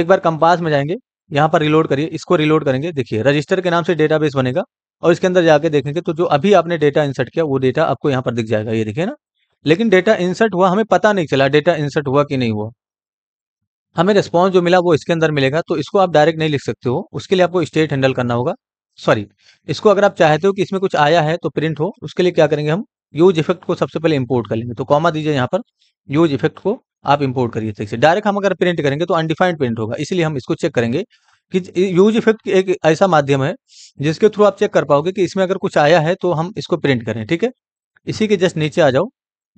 एक बार कंपास में जाएंगे यहाँ पर रिलोड करिए इसको रिलोड करेंगे देखिए रजिस्टर के नाम से डेटाबेस बनेगा और इसके अंदर जाके देखेंगे तो जो अभी आपने डेटा इंसर्ट किया वो डेटा आपको यहाँ पर दिख जाएगा ये देखिए ना लेकिन डेटा इंसर्ट हुआ हमें पता नहीं चला डेटा इंसर्ट हुआ कि नहीं हुआ हमें रिस्पॉन्स जो मिला वो इसके अंदर मिलेगा तो इसको आप डायरेक्ट नहीं लिख सकते हो उसके लिए आपको स्टेट हैंडल करना होगा सॉरी इसको अगर आप चाहते हो कि इसमें कुछ आया है तो प्रिंट हो उसके लिए क्या करेंगे हम यूज इफेक्ट को सबसे पहले इम्पोर्ट कर लेंगे तो कॉमा दीजिए यहाँ पर यूज इफेक्ट को आप इम्पोर्ट करिए ठीक से डायरेक्ट हम अगर प्रिंट करेंगे तो अनडिफाइंड प्रिंट होगा इसलिए हम इसको चेक करेंगे कि यूज इफेक्ट एक ऐसा माध्यम है जिसके थ्रू आप चेक कर पाओगे कि इसमें अगर कुछ आया है तो हम इसको प्रिंट करें ठीक है इसी के जस्ट नीचे आ जाओ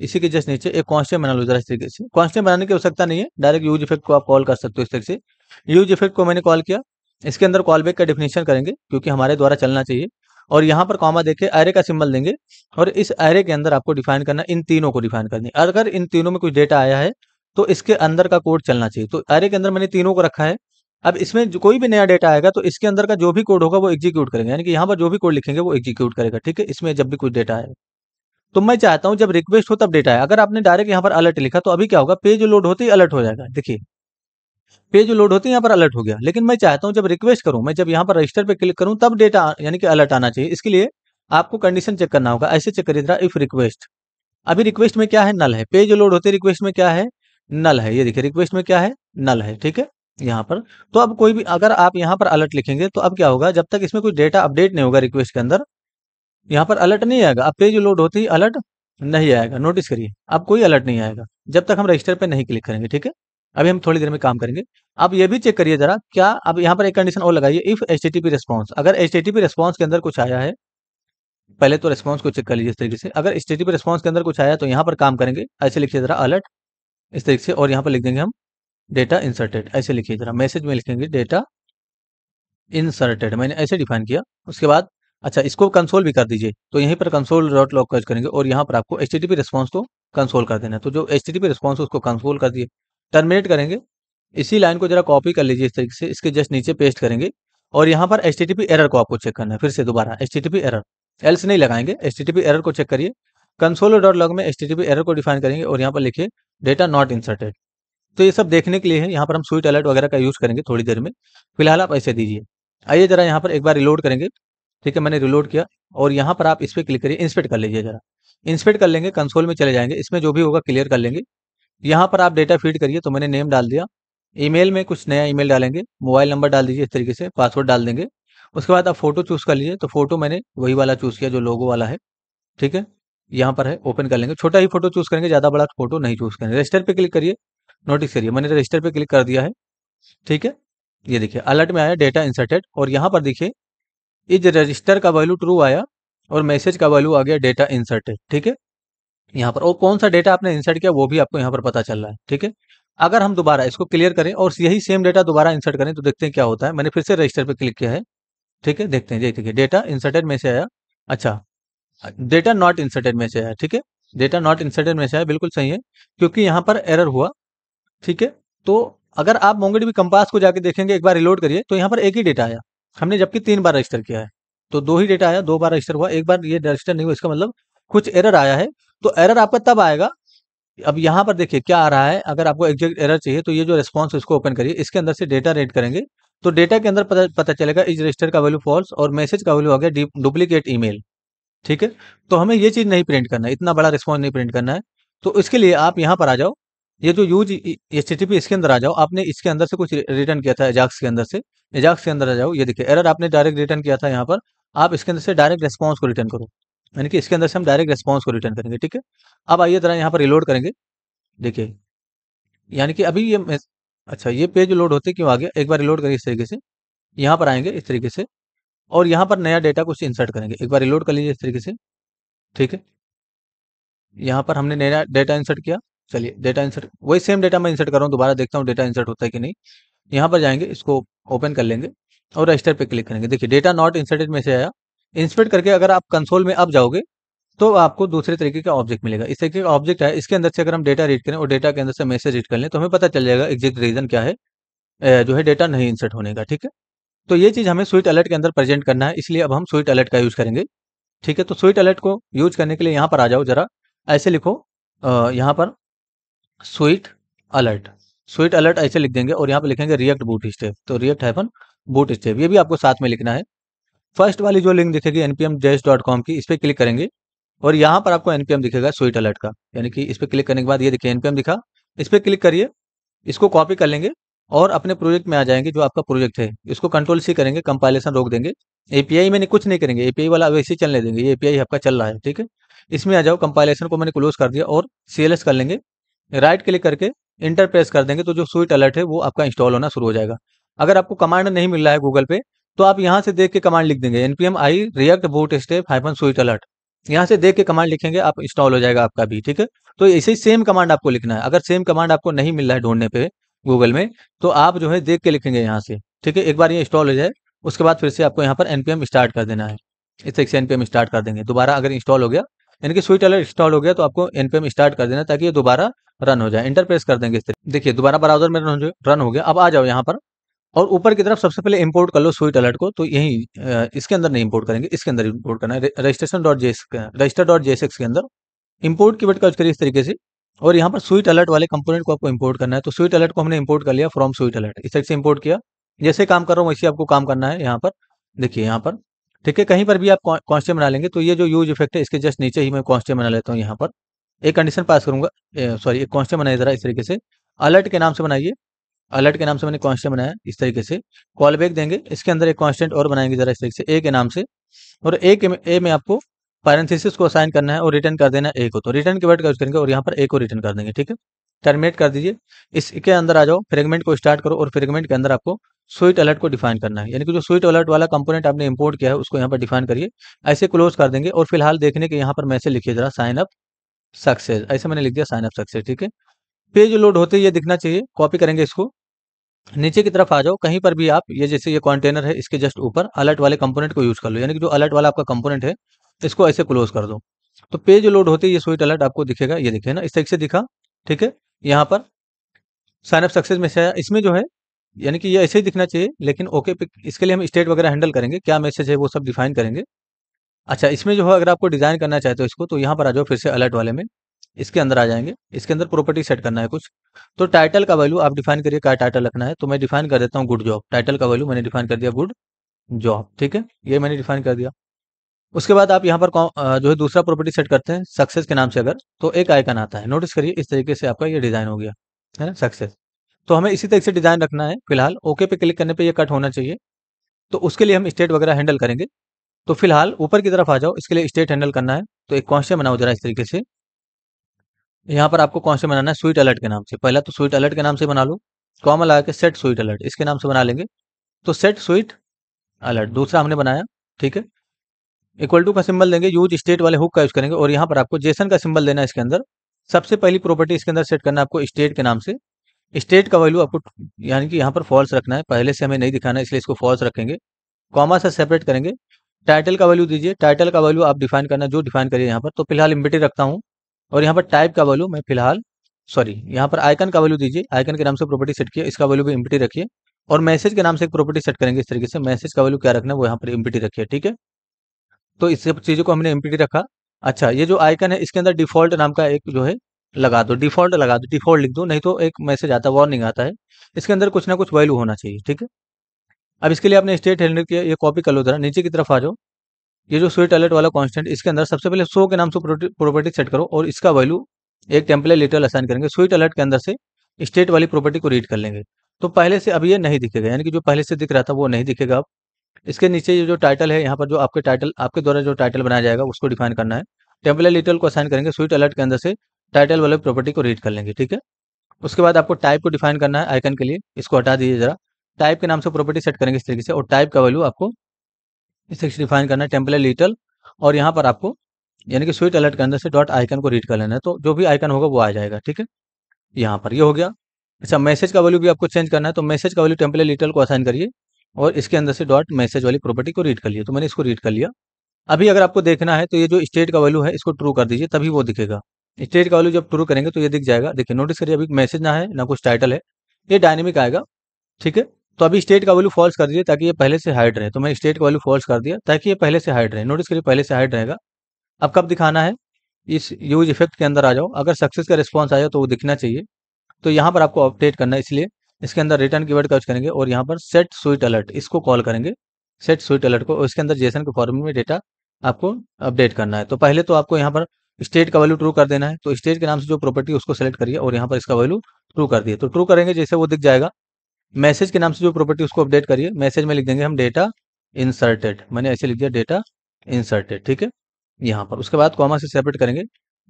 इसी के जस्ट नीचे एक कॉन्स्टेंट बना लो जरा इस तरीके से कॉन्स्टेंट बनाने की आवश्यकता नहीं है डायरेक्ट यूज इफेक्ट को आप कॉल कर सकते हो इस तरह से यूज इफेक्ट को मैंने कॉल किया इसके अंदर कॉल बैक का डिफिनेशन करेंगे क्योंकि हमारे द्वारा चलना चाहिए और यहाँ पर कॉमा देखे एरे का सिंबल देंगे और इस एरे के अंदर आपको डिफाइन करना इन तीनों को डिफाइन करनी अगर इन तीनों में कुछ डेटा आया है तो इसके अंदर का कोड चलना चाहिए तो एरे के अंदर मैंने तीनों को रखा है अब इसमें कोई भी नया डेटा आएगा तो इसके अंदर का जो भी कोड होगा वो एग्जीक्यूट करेंगे यानी कि यहाँ पर जो भी कोड लिखेंगे वो एग्जीक्यूट करेगा ठीक है इसमें जब भी कुछ डेटा आएगा तो मैं चाहता हूं जब रिक्वेस्ट हो तब डेटा है अगर आपने डायरेक्ट यहाँ पर अलर्ट लिखा तो अभी क्या होगा पेज लोड होते ही अलर्ट हो जाएगा देखिए पेज लोड होते ही यहाँ पर अलर्ट हो गया लेकिन मैं चाहता हूँ जब रिक्वेस्ट करूं मैं जब यहाँ पर रजिस्टर पे क्लिक करूँ तब डेटा यानी कि अलर्ट आना चाहिए इसके लिए आपको कंडीशन चेक करना होगा ऐसे चेक करिए इफ रिक्वेस्ट अभी रिक्वेस्ट में क्या है नल है पेज लोड होते रिक्वेस्ट में क्या है नल है ये देखिए रिक्वेस्ट में क्या है नल है ठीक है यहाँ पर तो अब कोई भी अगर आप यहाँ पर अलर्ट लिखेंगे तो अब क्या होगा जब तक इसमें कोई डेटा अपडेट नहीं होगा रिक्वेस्ट के अंदर यहाँ पर अलर्ट नहीं आएगा अब पेज लोड होते ही अलर्ट नहीं आएगा नोटिस करिए अब कोई अलर्ट नहीं आएगा जब तक हम रजिस्टर पर नहीं क्लिक करेंगे ठीक है अभी हम थोड़ी देर में काम करेंगे आप ये भी चेक करिए जरा क्या अब यहाँ पर एक कंडीशन और लगाइए इफ एच टी रिस्पॉन्स अगर एच टी रिस्पॉन्स के अंदर कुछ आया है पहले तो रिस्पॉन्स को चेक कर लीजिए इस तरीके से अगर एच टी रिस्पॉन्स के अंदर कुछ आया तो यहाँ पर काम करेंगे ऐसे लिखिए जरा अलर्ट इस तरीके से और यहाँ पर लिख देंगे हम डेटा इंसर्टेड ऐसे लिखिए जरा मैसेज में लिखेंगे डेटा इंसर्टेड मैंने ऐसे डिफाइन किया उसके बाद अच्छा इसको कंसोल भी कर दीजिए तो यहीं पर कंसोल डॉट लॉग कर्ज करेंगे और यहाँ पर आपको एच टी रिस्पॉन्स को कंसोल कर देना है तो जो एच टी रिस्पॉन्स उसको कंसोल कर दिए टर्मिनेट करेंगे इसी लाइन को जरा कॉपी कर लीजिए इस तरीके से इसके जस्ट नीचे पेस्ट करेंगे और यहाँ पर एच एरर को आपको चेक करना है फिर से दोबारा एच एरर एल्स नहीं लगाएंगे एच एरर को चेक करिए कंसोल डॉट लॉग में एच एरर को डिफाइन करेंगे और यहाँ पर लिखिए डेटा नॉट इंसर्टेड तो ये सब देखने के लिए है यहाँ पर हम स्वीट अलर्ट वगैरह का यूज़ करेंगे थोड़ी देर में फिलहाल आप ऐसे दीजिए आइए जरा यहाँ पर एक बार रिलोड करेंगे ठीक है मैंने रिलोड किया और यहाँ पर आप इस पर क्लिक करिए इंस्पेक्ट कर लीजिए जरा इंस्पेक्ट कर लेंगे कंसोल में चले जाएंगे इसमें जो भी होगा क्लियर कर लेंगे यहाँ पर आप डेटा फीड करिए तो मैंने नेम डाल दिया ईमेल में कुछ नया ईमेल डालेंगे मोबाइल नंबर डाल दीजिए इस तरीके से पासवर्ड डाल देंगे उसके बाद आप फोटो चूज़ कर लीजिए तो फोटो मैंने वही वाला चूज़ किया जो लोगो वाला है ठीक है यहाँ पर है ओपन कर लेंगे छोटा ही फोटो चूज़ करेंगे ज़्यादा बड़ा फोटो नहीं चूज़ करेंगे रजिस्टर पे क्लिक करिए नोटिस करिए मैंने रजिस्टर पे क्लिक कर दिया है ठीक है ये देखिए अलर्ट में आया डेटा इंसर्टेड और यहाँ पर देखिए इज रजिस्टर का वैल्यू ट्रू आया और मैसेज का वैल्यू आ गया डेटा इंसर्टेड ठीक है यहाँ पर और कौन सा डेटा आपने इंसर्ट किया वो भी आपको यहाँ पर पता चल रहा है ठीक है अगर हम दोबारा इसको क्लियर करें और यही सेम डेटा दोबारा इंसर्ट करें तो देखते हैं क्या होता है मैंने फिर से रजिस्टर पर क्लिक किया है ठीक है देखते हैं देखिए डेटा इंसर्टेड में से आया अच्छा डेटा नॉट इंसर्टेड में से आया ठीक है डेटा नॉट इंसर्टेड में से आया बिल्कुल सही है क्योंकि यहाँ पर एरर हुआ ठीक है तो अगर आप मोंगेडी भी कंपास को जाके देखेंगे एक बार रिलोड करिए तो यहाँ पर एक ही डेटा आया हमने जबकि तीन बार रजिस्टर किया है तो दो ही डेटा आया दो बार रजिस्टर हुआ एक बार ये रजिस्टर नहीं हुआ इसका मतलब कुछ एरर आया है तो एरर आपका तब आएगा अब यहाँ पर देखिए क्या आ रहा है अगर आपको एग्जैक्ट एरर चाहिए तो ये जो रिस्पॉन्स इसको ओपन करिए इसके अंदर से डेटा रेड करेंगे तो डेटा के अंदर पता, पता चलेगा इस रजिस्टर का वैल्यू फॉल्स और मैसेज का वैल्यू आ गया डुप्लीकेट ई ठीक है तो हमें ये चीज़ नहीं प्रिंट करना है इतना बड़ा रिस्पॉन्स नहीं प्रिंट करना है तो इसके लिए आप यहाँ पर आ जाओ ये जो यूज एच पी इसके अंदर आ जाओ आपने इसके अंदर से कुछ रिटर्न किया था एजाक्स के अंदर से एजाक्स के अंदर आ जाओ ये देखिए एरर आपने डायरेक्ट रिटर्न किया था यहाँ पर आप इसके अंदर से डायरेक्ट रिस्पॉन्स को रिटर्न करो यानी कि इसके अंदर से हम डायरेक्ट रिस्पॉन्स को रिटर्न करेंगे ठीक है अब आइए तरह यहाँ पर रिलोड करेंगे देखिए यानी कि अभी ये अच्छा ये पेज लोड होते क्यों आ गया एक बार रिलोड करेंगे इस तरीके से यहाँ पर आएंगे इस तरीके से और यहाँ पर नया डेटा कुछ इंसर्ट करेंगे एक बार रिलोड कर लीजिए इस तरीके से ठीक है यहाँ पर हमने नया डेटा इंसर्ट किया चलिए डेटा इंसर्ट वही सेम डेटा मैं इंसर्ट कर रहा हूँ दोबारा देखता हूँ डेटा इंसर्ट होता है कि नहीं यहाँ पर जाएंगे इसको ओपन कर लेंगे और रजिस्टर पे क्लिक करेंगे देखिए डेटा नॉट इंसर्टेड में से आया इंस्पेक्ट करके अगर आप कंसोल में अब जाओगे तो आपको दूसरे तरीके का ऑब्जेक्ट मिलेगा इस तरीके का ऑब्जेक्ट है इसके अंदर से अगर हम डेटा रीड करें और डेटा के अंदर से मैसेज रीड कर लें तो हमें पता चल जाएगा एग्जैक्ट रीजन क्या है जो है डेटा नहीं इंसर्ट होने का ठीक है तो ये चीज़ हमें स्वीट अलर्ट के अंदर प्रेजेंट करना है इसलिए अब हम स्वीट अलर्ट का यूज़ करेंगे ठीक है तो स्वीट अलर्ट को यूज करने के लिए यहाँ पर आ जाओ जरा ऐसे लिखो यहाँ पर स्वीट अलर्ट स्वीट अलर्ट ऐसे लिख देंगे और यहाँ पे लिखेंगे रिएक्ट बूट स्टेप तो रिएक्ट हैपन बूट स्टेप ये भी आपको साथ में लिखना है फर्स्ट वाली जो लिंक दिखेगी एनपीएम डॉट कॉम की इस पर क्लिक करेंगे और यहाँ पर आपको एनपीएम दिखेगा स्वीट अलर्ट का यानी कि इस पर क्लिक करने के बाद ये देखिए एनपीएम दिखा इस पर क्लिक करिए इसको कॉपी कर लेंगे और अपने प्रोजेक्ट में आ जाएंगे जो आपका प्रोजेक्ट है इसको कंट्रोल सी करेंगे कंपाइलेशन रोक देंगे एपीआई मैंने कुछ नहीं करेंगे एपीआई वाला वैसे ही चलने देंगे ये एपीआई आपका चल रहा है ठीक है इसमें आ जाओ कंपाइलेशन को मैंने क्लोज कर दिया और सीएलएस कर लेंगे राइट क्लिक करके इंटर प्रेस कर देंगे तो जो स्वीट अलर्ट है वो आपका इंस्टॉल होना शुरू हो जाएगा अगर आपको कमांड नहीं मिल रहा है गूगल पे तो आप यहाँ से देख के कमांड लिख देंगे npm i React bootstrap hyphen sweet alert यहाँ से देख के कमांड लिखेंगे आप इंस्टॉल हो जाएगा आपका भी ठीक है तो ऐसे ही सेम कमांड आपको लिखना है अगर सेम कमांड आपको नहीं मिल रहा है ढूंढने पे गूगल में तो आप जो है देख के लिखेंगे यहाँ से ठीक है एक बार ये इंस्टॉल हो जाए उसके बाद फिर से आपको यहाँ पर एनपीएम स्टार्ट कर देना है इस तरीके से एनपीएम स्टार्ट कर देंगे दोबारा अगर इंस्टॉल हो गया यानी कि स्विट अलर्ट इंस्टॉल हो गया तो आपको एनपीएम स्टार्ट कर देना ताकि ये दोबारा रन हो जाए इंटर प्रेस कर देंगे इस तरीके देखिए दोबारा ब्राउजर में रन हो रन हो गया अब आ जाओ यहाँ पर और ऊपर की तरफ सबसे पहले इंपोर्ट कर लो स्वीट अलर्ट को तो यही इसके अंदर नहीं इंपोर्ट करेंगे इसके अंदर इंपोर्ट करना है registration dot j register dot j के अंदर इंपोर्ट की बट का करिए इस तरीके से और यहाँ पर स्वीट अलर्ट वाले कंपोनेंट को आपको इंपोर्ट करना है तो स्वीट अलर्ट को हमने इंपोर्ट कर लिया फ्रॉम स्वीट अलर्ट इस तरीके से इंपोर्ट किया जैसे काम कर रहा हूँ वैसे आपको काम करना है यहाँ पर देखिए यहाँ पर ठीक है कहीं पर भी आप कॉन्स्टेंट बना लेंगे तो ये जो यूज इफेक्ट है इसके जस्ट नीचे ही मैं कॉन्स्टेंट बना लेता हूँ यहाँ पर एक कंडीशन पास करूंगा सॉरी एक कॉन्स्टेंट बनाइए जरा इस तरीके से अलर्ट के नाम से बनाइए अलर्ट के नाम से मैंने कॉन्स्टेंट बनाया इस तरीके से कॉल बैक देंगे इसके अंदर एक कॉन्स्टेंट और बनाएंगे जरा इस तरीके से ए के नाम से और ए के ए में आपको पैरेंथिस को असाइन करना है और रिटर्न कर देना ए को तो रिटर्न के वर्ड का यूज करेंगे और यहाँ पर ए को रिटर्न कर देंगे ठीक है टर्मिनेट कर दीजिए इसके अंदर आ जाओ फ्रेगमेंट को स्टार्ट करो और फ्रेगमेंट के अंदर आपको स्वीट अलर्ट को डिफाइन करना है यानी कि जो स्वीट अलर्ट वाला कंपोनेंट आपने इंपोर्ट किया है उसको यहाँ पर डिफाइन करिए ऐसे क्लोज कर देंगे और फिलहाल देखने के यहाँ पर मैसेज लिखिए जरा साइन अप सक्सेस ऐसे मैंने लिख दिया साइन अप सक्सेस ठीक है पेज लोड होते ये दिखना चाहिए कॉपी करेंगे इसको नीचे की तरफ आ जाओ कहीं पर भी आप ये जैसे ये कंटेनर है इसके जस्ट ऊपर अलर्ट वाले कंपोनेंट को यूज कर लो यानी कि जो अलर्ट वाला आपका कंपोनेंट है इसको ऐसे क्लोज कर दो तो पेज लोड होते ये स्वीट अलर्ट आपको दिखेगा ये दिखे ना इस तरीके से दिखा ठीक है यहाँ पर साइन अप सक्सेस में से इसमें जो है यानी कि ये ऐसे ही दिखना चाहिए लेकिन ओके इसके लिए हम स्टेट वगैरह हैंडल करेंगे क्या मैसेज है वो सब डिफाइन करेंगे अच्छा इसमें जो है अगर आपको डिज़ाइन करना चाहते हो तो इसको तो यहाँ पर आ जाओ फिर से अलर्ट वाले में इसके अंदर आ जाएंगे इसके अंदर प्रॉपर्टी सेट करना है कुछ तो टाइटल का वैल्यू आप डिफाइन करिए क्या टाइटल रखना है तो मैं डिफाइन कर देता हूँ गुड जॉब टाइटल का वैल्यू मैंने डिफाइन कर दिया गुड जॉब ठीक है ये मैंने डिफाइन कर दिया उसके बाद आप यहाँ पर जो है दूसरा प्रॉपर्टी सेट करते हैं सक्सेस के नाम से अगर तो एक आइकन आता है नोटिस करिए इस तरीके से आपका ये डिज़ाइन हो गया है ना सक्सेस तो हमें इसी तरीके से डिज़ाइन रखना है फिलहाल ओके पे क्लिक करने पे ये कट होना चाहिए तो उसके लिए हम स्टेट वगैरह हैंडल करेंगे तो फिलहाल ऊपर की तरफ आ जाओ इसके लिए स्टेट हैंडल करना है तो एक कॉन्स्टेंट बनाओ जरा इस तरीके से यहाँ पर आपको कौन से बनाना है स्वीट अलर्ट के नाम से पहला तो स्वीट अलर्ट के नाम से बना लो कॉमन लगा के सेट स्वीट अलर्ट इसके नाम से बना लेंगे तो सेट स्वीट अलर्ट दूसरा हमने बनाया ठीक है इक्वल टू का सिंबल देंगे यूज स्टेट वाले हुक का यूज करेंगे और यहाँ पर आपको जेसन का सिंबल देना है इसके अंदर सबसे पहली प्रॉपर्टी इसके अंदर सेट करना है आपको स्टेट के नाम से स्टेट का वैल्यू आपको यानी कि यहाँ पर फॉल्स रखना है पहले से हमें नहीं दिखाना है इसलिए इसको फॉल्स रखेंगे कॉमा से सेपरेट करेंगे टाइटल का वैल्यू दीजिए टाइटल का वैल्यू आप डिफाइन करना जो डिफाइन करिए यहाँ पर तो फिलहाल इम्बिटेड रखता हूँ और यहाँ पर टाइप का वैल्यू मैं फिलहाल सॉरी यहाँ पर आइकन का वैल्यू दीजिए आइकन के नाम से प्रॉपर्टी सेट किया इसका वैल्यू भी इम्पिटी रखिए और मैसेज के नाम से एक प्रॉपर्टी सेट करेंगे इस तरीके से मैसेज का वैल्यू क्या रखना है वो यहाँ पर इम्पिटी रखिए ठीक है तो इस सब चीज़ों को हमने इम्पिटी रखा अच्छा ये जो आइकन है इसके अंदर डिफॉल्ट नाम का एक जो है लगा दो डिफॉल्ट लगा दो डिफॉल्ट लिख दो नहीं तो एक मैसेज आता है वार्निंग आता है इसके अंदर कुछ ना कुछ वैल्यू होना चाहिए ठीक है अब इसके लिए आपने स्टेट हेल्ड की ये कॉपी कर लो जरा नीचे की तरफ आ जाओ ये जो स्वीट अलर्ट वाला कॉन्स्टेंट इसके अंदर सबसे पहले सो के नाम से प्रॉपर्टी सेट करो और इसका वैल्यू एक टेम्पले लेटर असाइन करेंगे स्वीट अलर्ट के अंदर से स्टेट वाली प्रॉपर्टी को रीड कर लेंगे तो पहले से अब ये नहीं दिखेगा यानी कि जो पहले से दिख रहा था वो नहीं दिखेगा अब इसके नीचे ये जो टाइटल है यहाँ पर जो आपके टाइटल आपके द्वारा जो टाइटल बनाया जाएगा उसको डिफाइन करना है टेम्पले लेटर को असाइन करेंगे स्वीट अलर्ट के अंदर से टाइटल वाले प्रॉपर्टी को रीड कर लेंगे ठीक है उसके बाद आपको टाइप को डिफाइन करना है आइकन के लिए इसको हटा दीजिए जरा टाइप के नाम से प्रॉपर्टी सेट करेंगे इस तरीके से और टाइप का वैल्यू आपको इस तरीके से डिफाइन करना है टेम्पले लिटल और यहाँ पर आपको यानी कि स्विट अलर्ट के अंदर से डॉट आइकन को रीड कर लेना है तो जो भी आइकन होगा वो आ जाएगा ठीक है यहाँ पर ये यह हो गया अच्छा मैसेज का वैल्यू भी आपको चेंज करना है तो मैसेज का वैल्यू टेम्पले लिटल को असाइन करिए और इसके अंदर से डॉट मैसेज वाली प्रॉपर्टी को रीड कर लिया तो मैंने इसको रीड कर लिया अभी अगर आपको देखना है तो ये जो स्टेट का वैल्यू है इसको ट्रू कर दीजिए तभी वो दिखेगा स्टेट का वैल्यू जब ट्रू करेंगे तो ये दिख जाएगा देखिए नोटिस करिए अभी मैसेज ना है ना कुछ टाइटल है ये डायनेमिक आएगा ठीक है तो अभी स्टेट का वैल्यू फॉल्स कर दीजिए ताकि ये पहले से हाइड रहे तो मैं स्टेट का वैल्यू फॉल्स कर दिया ताकि ये पहले से हाइड रहे नोटिस करिए पहले से हाइड रहेगा अब कब दिखाना है इस यूज इफेक्ट के अंदर आ जाओ अगर सक्सेस का रिस्पॉन्स आ जाओ तो वो दिखना चाहिए तो यहाँ पर आपको अपडेट करना है इसलिए इसके अंदर रिटर्न की वर्ड कर्ज करेंगे और यहाँ पर सेट स्वीट अलर्ट इसको कॉल करेंगे सेट स्वीट अलर्ट को इसके अंदर जेसन के फॉर्म में डेटा आपको अपडेट करना है तो पहले तो आपको यहाँ पर स्टेट का वैल्यू ट्रू कर देना है तो स्टेट के नाम से जो प्रॉपर्टी उसको सेलेक्ट करिए और यहाँ पर इसका वैल्यू ट्रू कर दिए तो ट्रू करेंगे जैसे वो दिख जाएगा मैसेज के नाम से जो प्रॉपर्टी उसको अपडेट करिए मैसेज में लिख देंगे हम डेटा इंसर्टेड मैंने ऐसे लिख दिया डेटा इंसर्टेड ठीक है यहाँ पर उसके बाद कॉमा से सेपरेट करेंगे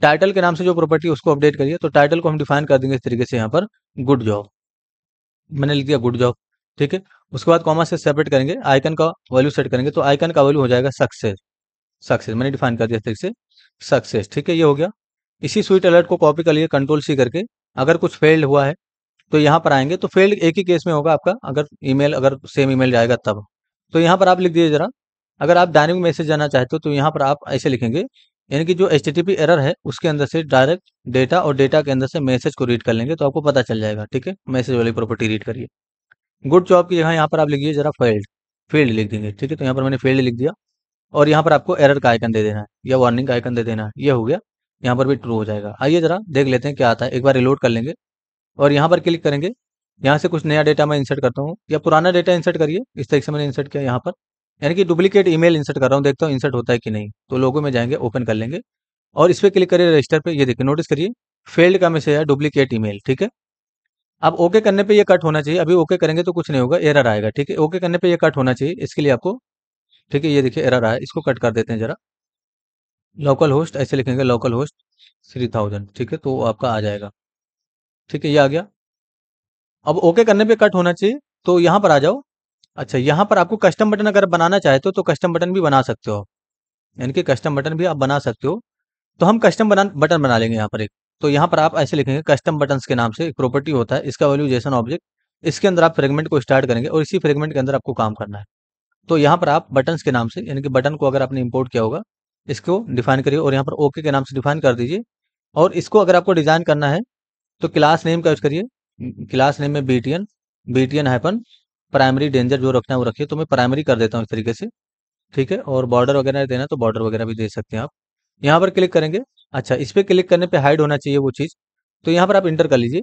टाइटल के नाम से जो प्रॉपर्टी उसको अपडेट करिए तो टाइटल को हम डिफाइन कर देंगे इस तरीके से यहाँ पर गुड जॉब मैंने लिख दिया गुड जॉब ठीक है उसके बाद कॉमा से सेपरेट करेंगे आइकन का वैल्यू सेट करेंगे तो आइकन का वैल्यू हो जाएगा सक्सेस सक्सेस मैंने डिफाइन कर दिया इस तरीके से सक्सेस ठीक है ये हो गया इसी स्वीट अलर्ट को कॉपी कर लिए कंट्रोल सी करके अगर कुछ फेल्ड हुआ है तो यहाँ पर आएंगे तो फेल्ड एक ही केस में होगा आपका अगर ईमेल अगर सेम ईमेल जाएगा तब तो यहाँ पर आप लिख दीजिए जरा अगर आप डायनेमिक मैसेज जाना चाहते हो तो यहाँ पर आप ऐसे लिखेंगे यानी कि जो एच एरर है उसके अंदर से डायरेक्ट डेटा और डेटा के अंदर से मैसेज को रीड कर लेंगे तो आपको पता चल जाएगा ठीक है मैसेज वाली प्रॉपर्टी रीड करिए गुड जॉब की जगह यहाँ पर आप लिखिए जरा फेल्ड फील्ड लिख देंगे ठीक है तो यहाँ पर मैंने फील्ड लिख दिया और यहाँ पर आपको एरर का आइकन दे देना है या वार्निंग का आइकन दे देना है ये हो गया यहाँ पर भी ट्रू हो जाएगा आइए जरा देख लेते हैं क्या आता है एक बार रिलोड कर लेंगे और यहाँ पर क्लिक करेंगे यहाँ से कुछ नया डेटा मैं इंसर्ट करता हूँ या पुराना डेटा इंसर्ट करिए इस तरीके से मैंने इंसर्ट किया यहाँ पर यानी कि डुप्लीकेट ईमेल इंसर्ट कर रहा हूँ देखता हूँ इंसर्ट होता है कि नहीं तो लोगों में जाएंगे ओपन कर लेंगे और इस पर क्लिक करिए रजिस्टर पर ये देखिए नोटिस करिए फेल्ड का मैसेज है डुप्लीकेट ई ठीक है अब ओके करने पे ये कट होना चाहिए अभी ओके करेंगे तो कुछ नहीं होगा एरर आएगा ठीक है ओके करने पे ये कट होना चाहिए इसके लिए आपको ठीक है ये देखिए एरर आया इसको कट कर देते हैं जरा लोकल होस्ट ऐसे लिखेंगे लोकल होस्ट थ्री थाउजेंड ठीक है तो आपका आ जाएगा ठीक है ये आ गया अब ओके करने पे कट होना चाहिए तो यहाँ पर आ जाओ अच्छा यहाँ पर आपको कस्टम बटन अगर बनाना चाहते हो तो कस्टम तो बटन भी बना सकते हो यानी कि कस्टम बटन भी आप बना सकते हो तो हम कस्टम बना बटन बना लेंगे यहाँ पर एक तो यहाँ पर आप ऐसे लिखेंगे कस्टम बटन के नाम से एक प्रॉपर्टी होता है इसका वैल्यू जैसन ऑब्जेक्ट इसके अंदर आप फ्रेगमेंट को स्टार्ट करेंगे और इसी फ्रेगमेंट के अंदर आपको काम करना है तो यहाँ पर आप बटन के नाम से यानी कि बटन को अगर आपने इम्पोर्ट किया होगा इसको डिफाइन करिए और यहाँ पर ओके के नाम से डिफाइन कर दीजिए और इसको अगर आपको डिज़ाइन करना है तो क्लास नेम का यूज करिए क्लास नेम हम्म, हम्म। में बीटीएन बीटीएन है प्राइमरी डेंजर जो रखना है वो रखिए तो मैं प्राइमरी कर देता हूँ इस तरीके से ठीक है और बॉर्डर वगैरह देना तो बॉर्डर वगैरह भी दे सकते हैं आप यहाँ पर क्लिक करेंगे अच्छा इस पर क्लिक करने पर हाइड होना चाहिए वो चीज़ तो यहाँ पर आप इंटर कर लीजिए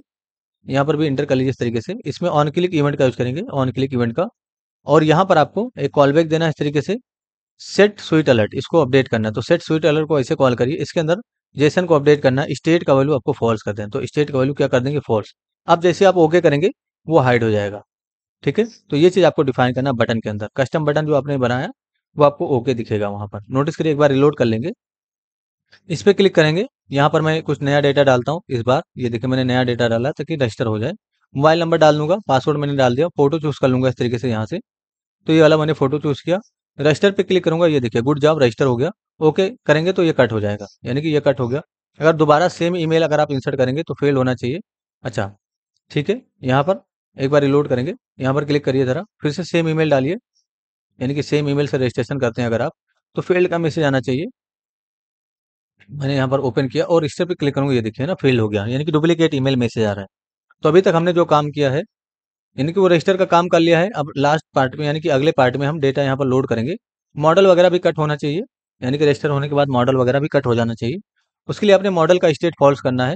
यहाँ पर भी इंटर कर लीजिए इस तरीके से इसमें ऑन क्लिक इवेंट का यूज करेंगे ऑन क्लिक इवेंट का और यहाँ पर आपको एक कॉल बैक देना है इस तरीके से सेट स्वीट अलर्ट इसको अपडेट करना है तो सेट स्वीट अलर्ट को ऐसे कॉल करिए इसके अंदर जेसन को अपडेट करना स्टेट का वैल्यू आपको फॉल्स कर दें तो स्टेट का वैल्यू क्या कर देंगे फॉल्स अब जैसे आप ओके करेंगे वो हाइड हो जाएगा ठीक है तो ये चीज़ आपको डिफाइन करना बटन के अंदर कस्टम बटन जो आपने बनाया वो आपको ओके दिखेगा वहाँ पर नोटिस करिए एक बार रिलोड कर लेंगे इस पर क्लिक करेंगे यहाँ पर मैं कुछ नया डेटा डालता हूँ इस बार ये देखिए मैंने नया डेटा डाला ताकि रजिस्टर हो जाए मोबाइल नंबर डाल दूंगा पासवर्ड मैंने डाल दिया फोटो चूज़ कर लूंगा इस तरीके से यहाँ से तो ये वाला मैंने फोटो चूज़ किया रजिस्टर पे क्लिक करूंगा ये देखिए गुड जॉब रजिस्टर हो गया ओके करेंगे तो ये कट हो जाएगा यानी कि ये कट हो गया अगर दोबारा सेम ईमेल अगर आप इंसर्ट करेंगे तो फेल होना चाहिए अच्छा ठीक है यहाँ पर एक बार रिलोड करेंगे यहाँ पर क्लिक करिए ज़रा फिर से सेम ईमेल डालिए यानी कि सेम ईमेल से रजिस्ट्रेशन करते हैं अगर आप तो फेल्ड का मैसेज आना चाहिए मैंने यहाँ पर ओपन किया और इस पर क्लिक करूँगा ये देखिए ना फेल हो गया यानी कि डुप्लीकेट ई मैसेज आ रहा है तो अभी तक हमने जो काम किया है यानी कि वो रजिस्टर का काम कर लिया है अब लास्ट पार्ट में यानी कि अगले पार्ट में हम डेटा यहाँ पर लोड करेंगे मॉडल वगैरह भी कट होना चाहिए यानी कि रजिस्टर होने के बाद मॉडल वगैरह भी कट हो जाना चाहिए उसके लिए आपने मॉडल का स्टेट फॉल्स करना है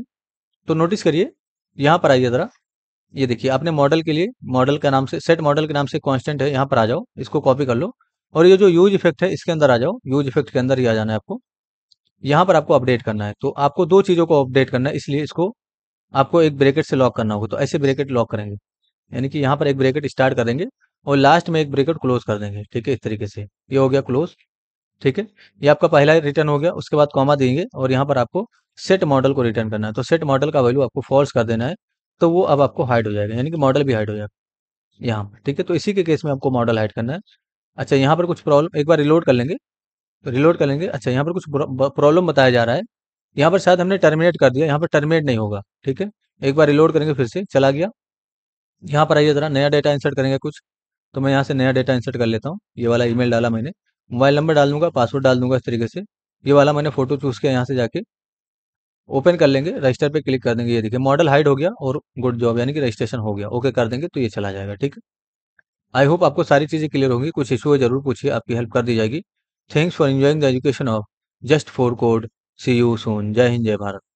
तो नोटिस करिए यहाँ पर आइए ज़रा ये देखिए आपने मॉडल के लिए मॉडल का नाम से सेट मॉडल के नाम से कॉन्स्टेंट है यहाँ पर आ जाओ इसको कॉपी कर लो और ये जो यूज इफेक्ट है इसके अंदर आ जाओ यूज इफेक्ट के अंदर ही आ जाना है आपको यहाँ पर आपको अपडेट करना है तो आपको दो चीज़ों को अपडेट करना है इसलिए इसको आपको एक ब्रेकेट से लॉक करना होगा तो ऐसे ब्रेकेट लॉक करेंगे यानी कि यहाँ पर एक ब्रेकेट स्टार्ट करेंगे और लास्ट में एक ब्रेकेट क्लोज कर देंगे ठीक है इस तरीके से ये हो गया क्लोज ठीक है ये आपका पहला रिटर्न हो गया उसके बाद कॉमा देंगे और यहाँ पर आपको सेट मॉडल को रिटर्न करना है तो सेट मॉडल का वैल्यू आपको फॉल्स कर देना है तो वो अब आपको हाइड हो जाएगा यानी कि मॉडल भी हाइड हो जाएगा यहाँ पर ठीक है तो इसी के केस में आपको मॉडल हाइड करना है अच्छा यहाँ पर कुछ प्रॉब्लम एक बार रिलोड कर लेंगे रिलोड कर लेंगे अच्छा यहाँ पर कुछ प्रॉब्लम बताया जा रहा है यहाँ पर शायद हमने टर्मिनेट कर दिया यहाँ पर टर्मिनेट नहीं होगा ठीक है एक बार रिलोड करेंगे फिर से चला गया यहाँ पर आइए ज़रा नया डेटा इंसर्ट करेंगे कुछ तो मैं यहाँ से नया डेटा इंसर्ट कर लेता हूँ ये वाला ईमेल डाला मैंने मोबाइल नंबर डाल दूंगा पासवर्ड डाल दूंगा इस तरीके से ये वाला मैंने फोटो चूज़ किया यहाँ से जाके ओपन कर लेंगे रजिस्टर पे क्लिक कर देंगे ये देखिए मॉडल हाइड हो गया और गुड जॉब यानी कि रजिस्ट्रेशन हो गया ओके कर देंगे तो ये चला जाएगा ठीक है आई होप आपको सारी चीज़ें क्लियर होंगी कुछ इशू है जरूर पूछिए आपकी हेल्प कर दी जाएगी thanks for enjoying the education of just for code see you soon जय हिंद जय भारत